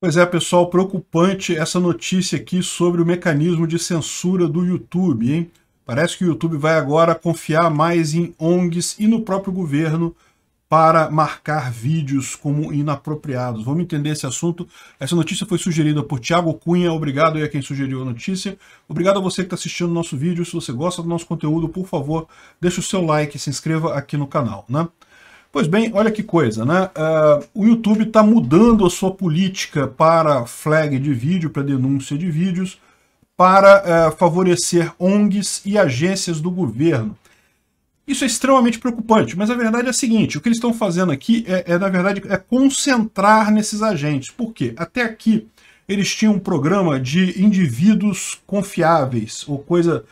Pois é, pessoal, preocupante essa notícia aqui sobre o mecanismo de censura do YouTube, hein? Parece que o YouTube vai agora confiar mais em ONGs e no próprio governo para marcar vídeos como inapropriados. Vamos entender esse assunto. Essa notícia foi sugerida por Tiago Cunha. Obrigado aí a quem sugeriu a notícia. Obrigado a você que está assistindo o nosso vídeo. Se você gosta do nosso conteúdo, por favor, deixe o seu like e se inscreva aqui no canal. Né? Pois bem, olha que coisa, né? Uh, o YouTube está mudando a sua política para flag de vídeo, para denúncia de vídeos, para uh, favorecer ONGs e agências do governo. Isso é extremamente preocupante, mas a verdade é a seguinte, o que eles estão fazendo aqui é, é, na verdade, é concentrar nesses agentes. Por quê? Até aqui eles tinham um programa de indivíduos confiáveis, ou coisa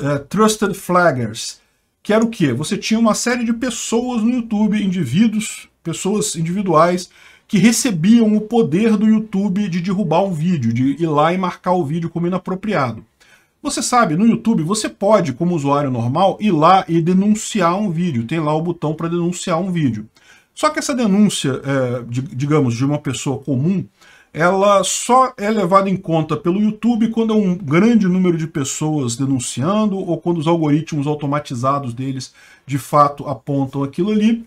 uh, Trusted Flaggers, que era o quê? Você tinha uma série de pessoas no YouTube, indivíduos, pessoas individuais, que recebiam o poder do YouTube de derrubar um vídeo, de ir lá e marcar o vídeo como inapropriado. Você sabe, no YouTube você pode, como usuário normal, ir lá e denunciar um vídeo. Tem lá o botão para denunciar um vídeo. Só que essa denúncia, é, de, digamos, de uma pessoa comum, ela só é levada em conta pelo YouTube quando é um grande número de pessoas denunciando ou quando os algoritmos automatizados deles de fato apontam aquilo ali.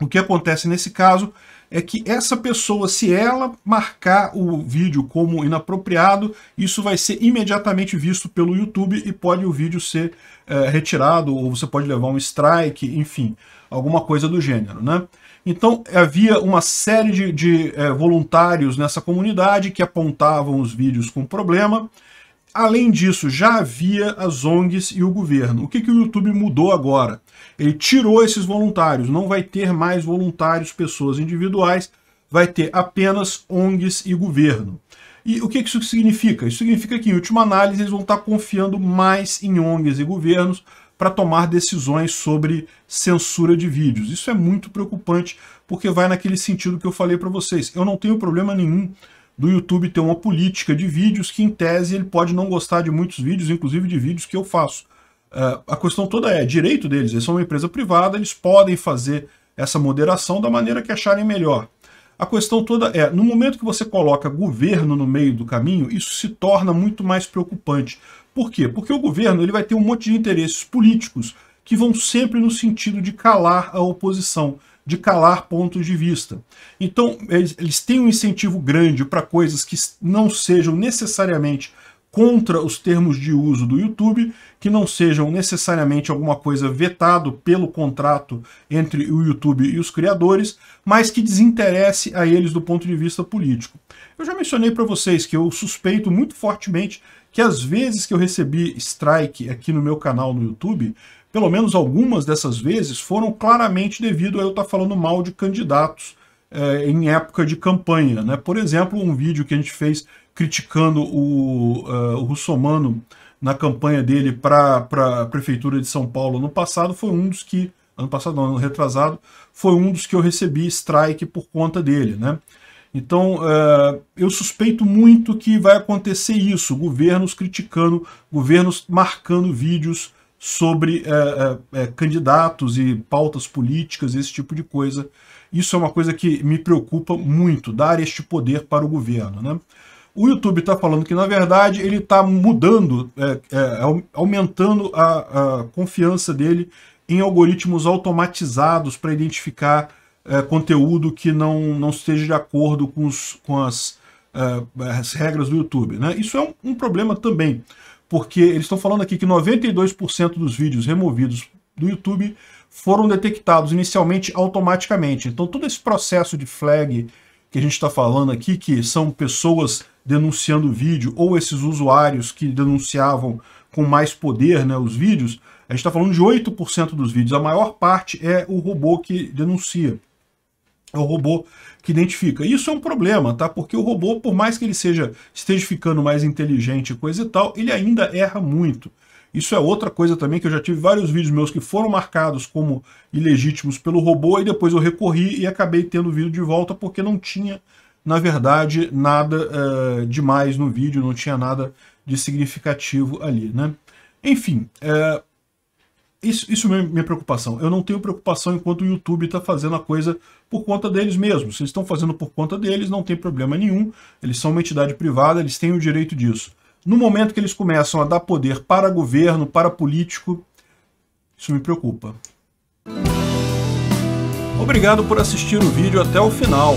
O que acontece nesse caso é que essa pessoa, se ela marcar o vídeo como inapropriado, isso vai ser imediatamente visto pelo YouTube e pode o vídeo ser é, retirado ou você pode levar um strike, enfim, alguma coisa do gênero, né? Então havia uma série de, de é, voluntários nessa comunidade que apontavam os vídeos com problema. Além disso, já havia as ONGs e o governo. O que, que o YouTube mudou agora? Ele tirou esses voluntários, não vai ter mais voluntários, pessoas individuais, vai ter apenas ONGs e governo. E o que isso significa? Isso significa que, em última análise, eles vão estar confiando mais em ONGs e governos para tomar decisões sobre censura de vídeos. Isso é muito preocupante, porque vai naquele sentido que eu falei para vocês. Eu não tenho problema nenhum do YouTube ter uma política de vídeos que, em tese, ele pode não gostar de muitos vídeos, inclusive de vídeos que eu faço. Uh, a questão toda é, é direito deles, eles são uma empresa privada, eles podem fazer essa moderação da maneira que acharem melhor. A questão toda é, no momento que você coloca governo no meio do caminho, isso se torna muito mais preocupante. Por quê? Porque o governo ele vai ter um monte de interesses políticos que vão sempre no sentido de calar a oposição, de calar pontos de vista. Então, eles, eles têm um incentivo grande para coisas que não sejam necessariamente contra os termos de uso do YouTube que não sejam necessariamente alguma coisa vetado pelo contrato entre o YouTube e os criadores, mas que desinteresse a eles do ponto de vista político. Eu já mencionei para vocês que eu suspeito muito fortemente que as vezes que eu recebi strike aqui no meu canal no YouTube, pelo menos algumas dessas vezes foram claramente devido a eu estar tá falando mal de candidatos eh, em época de campanha. Né? Por exemplo, um vídeo que a gente fez criticando o, uh, o Russomano na campanha dele para a Prefeitura de São Paulo no passado, foi um dos que, ano passado, não, ano retrasado, foi um dos que eu recebi strike por conta dele, né? Então, eh, eu suspeito muito que vai acontecer isso, governos criticando, governos marcando vídeos sobre eh, candidatos e pautas políticas, esse tipo de coisa. Isso é uma coisa que me preocupa muito, dar este poder para o governo, né? O YouTube está falando que, na verdade, ele está mudando, é, é, é, aumentando a, a, confiança dele em algoritmos automatizados para identificar é, conteúdo que não, não esteja de acordo com, os, com as, é, as, regras do YouTube. Né? Isso é um, um problema também, porque eles estão falando aqui que 92% dos vídeos removidos do YouTube foram detectados inicialmente automaticamente. Então todo esse processo de flag que a gente está falando aqui, que são pessoas denunciando o vídeo, ou esses usuários que denunciavam com mais poder né, os vídeos, a gente está falando de 8% dos vídeos. A maior parte é o robô que denuncia. É o robô que identifica. Isso é um problema, tá? Porque o robô, por mais que ele seja esteja ficando mais inteligente e coisa e tal, ele ainda erra muito. Isso é outra coisa também que eu já tive vários vídeos meus que foram marcados como ilegítimos pelo robô e depois eu recorri e acabei tendo o vídeo de volta porque não tinha na verdade, nada é, demais no vídeo, não tinha nada de significativo ali, né? Enfim, eh, isso, isso é minha preocupação. Eu não tenho preocupação enquanto o YouTube está fazendo a coisa por conta deles mesmos. Se eles estão fazendo por conta deles, não tem problema nenhum. Eles são uma entidade privada, eles têm o direito disso. No momento que eles começam a dar poder para governo, para político, isso me preocupa. Obrigado por assistir o vídeo até o final.